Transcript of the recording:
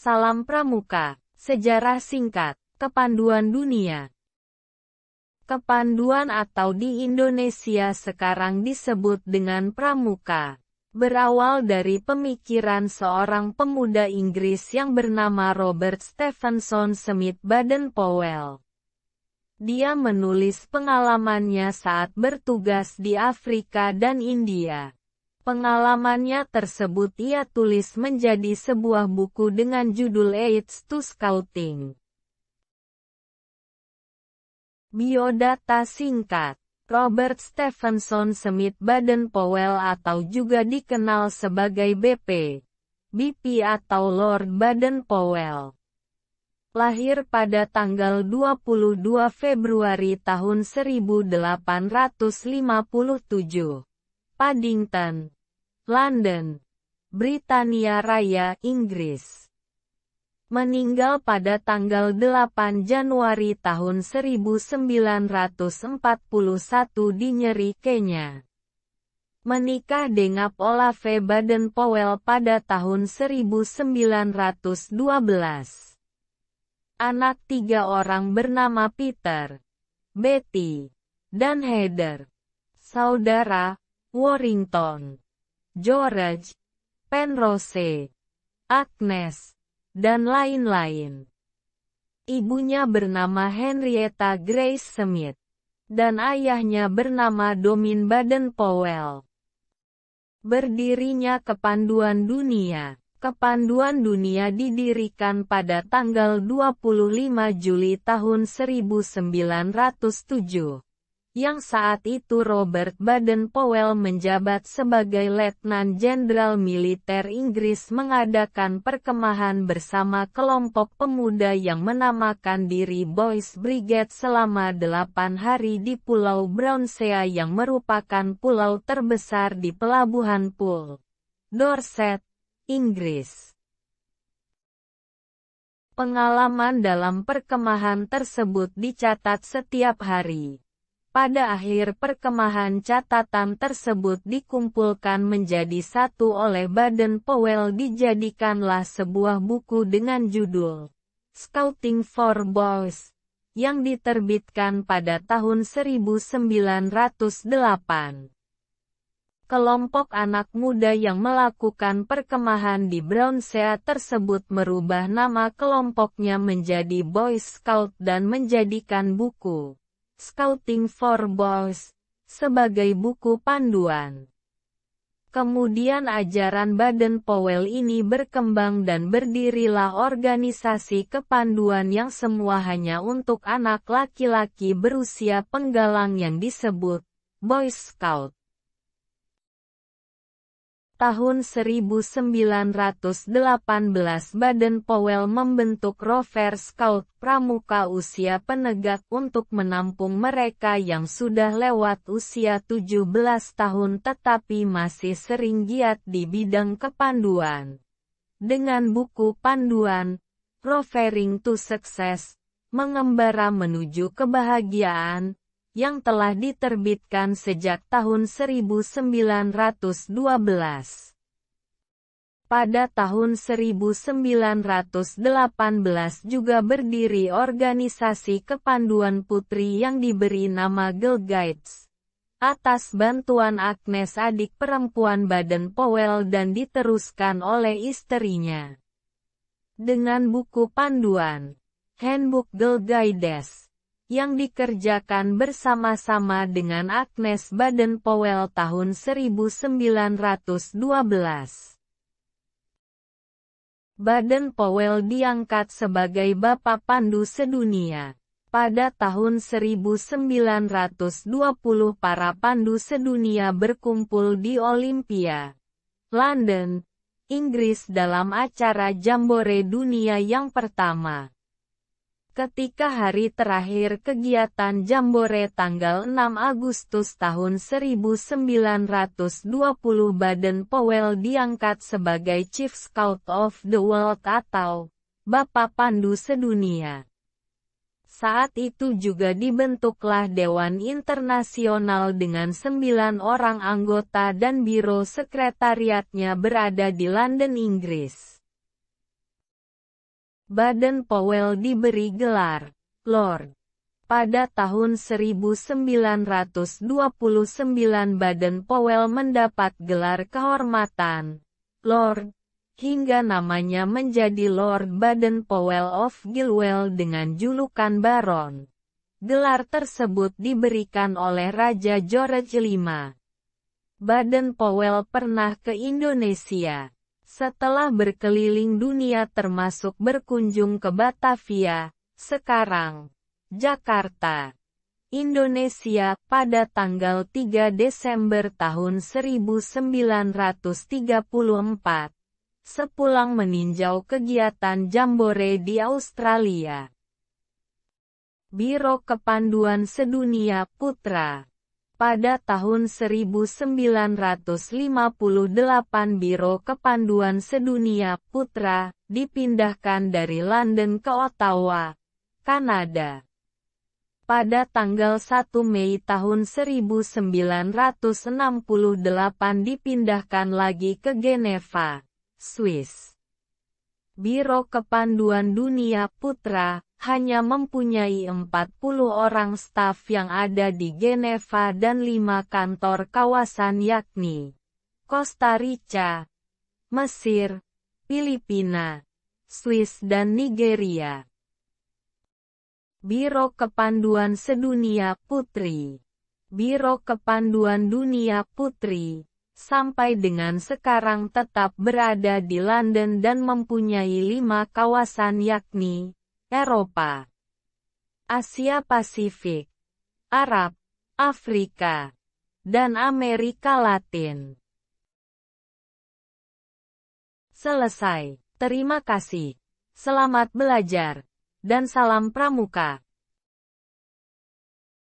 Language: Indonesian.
Salam Pramuka, Sejarah Singkat, Kepanduan Dunia Kepanduan atau di Indonesia sekarang disebut dengan Pramuka, berawal dari pemikiran seorang pemuda Inggris yang bernama Robert Stephenson Smith Baden-Powell. Dia menulis pengalamannya saat bertugas di Afrika dan India. Pengalamannya tersebut ia tulis menjadi sebuah buku dengan judul Aids to Scouting. Biodata singkat Robert Stephenson Smith Baden Powell atau juga dikenal sebagai BP, BP atau Lord Baden Powell. Lahir pada tanggal 22 Februari tahun 1857 Paddington, London, Britania Raya, Inggris. Meninggal pada tanggal 8 Januari tahun 1941 di Nyeri, Kenya. Menikah dengan Olave Baden Powell pada tahun 1912 anak tiga orang bernama Peter, Betty, dan Heather. Saudara, Warrington, George, Penrose, Agnes, dan lain-lain. Ibunya bernama Henrietta Grace Smith, dan ayahnya bernama Domin Baden Powell. Berdirinya kepanduan dunia. Kepanduan dunia didirikan pada tanggal 25 Juli tahun 1907 yang saat itu Robert Baden Powell menjabat sebagai Letnan Jenderal Militer Inggris mengadakan perkemahan bersama kelompok pemuda yang menamakan diri Boys Brigade selama delapan hari di Pulau Brownsea yang merupakan pulau terbesar di pelabuhan Pool, Dorset, Inggris. Pengalaman dalam perkemahan tersebut dicatat setiap hari. Pada akhir perkemahan catatan tersebut dikumpulkan menjadi satu oleh Baden Powell dijadikanlah sebuah buku dengan judul Scouting for Boys yang diterbitkan pada tahun 1908. Kelompok anak muda yang melakukan perkemahan di Brownsea tersebut merubah nama kelompoknya menjadi Boy Scout dan menjadikan buku Scouting for Boys, sebagai buku panduan. Kemudian ajaran Baden Powell ini berkembang dan berdirilah organisasi kepanduan yang semua hanya untuk anak laki-laki berusia penggalang yang disebut Boy Scout tahun 1918 Baden Powell membentuk Rover Scout pramuka usia penegak untuk menampung mereka yang sudah lewat usia 17 tahun tetapi masih sering giat di bidang kepanduan. Dengan buku panduan, Rovering to Success, mengembara menuju kebahagiaan, yang telah diterbitkan sejak tahun 1912. Pada tahun 1918 juga berdiri organisasi kepanduan putri yang diberi nama Girl Guides. Atas bantuan Agnes adik perempuan Baden Powell dan diteruskan oleh istrinya. Dengan buku panduan, Handbook Girl Guides yang dikerjakan bersama-sama dengan Agnes Baden Powell tahun 1912. Baden Powell diangkat sebagai Bapak Pandu Sedunia. Pada tahun 1920 para pandu sedunia berkumpul di Olimpia, London, Inggris dalam acara Jambore Dunia yang pertama. Ketika hari terakhir kegiatan Jambore tanggal 6 Agustus tahun 1920 Baden Powell diangkat sebagai Chief Scout of the World atau Bapak Pandu Sedunia. Saat itu juga dibentuklah Dewan Internasional dengan sembilan orang anggota dan biro sekretariatnya berada di London, Inggris. Baden Powell diberi gelar Lord. Pada tahun 1929 Baden Powell mendapat gelar kehormatan Lord hingga namanya menjadi Lord Baden Powell of Gilwell dengan julukan Baron. Gelar tersebut diberikan oleh Raja George V. Baden Powell pernah ke Indonesia setelah berkeliling dunia termasuk berkunjung ke Batavia, sekarang, Jakarta, Indonesia pada tanggal 3 Desember tahun 1934, sepulang meninjau kegiatan Jambore di Australia. Biro Kepanduan Sedunia Putra pada tahun 1958 Biro Kepanduan Sedunia Putra dipindahkan dari London ke Ottawa, Kanada. Pada tanggal 1 Mei tahun 1968 dipindahkan lagi ke Geneva, Swiss. Biro Kepanduan Dunia Putra, hanya mempunyai 40 orang staf yang ada di Geneva dan lima kantor kawasan yakni Costa Rica, Mesir, Filipina, Swiss dan Nigeria. Biro Kepanduan Sedunia Putri Biro Kepanduan Dunia Putri sampai dengan sekarang tetap berada di London dan mempunyai lima kawasan yakni Eropa, Asia Pasifik, Arab, Afrika, dan Amerika Latin. Selesai. Terima kasih. Selamat belajar. Dan salam pramuka.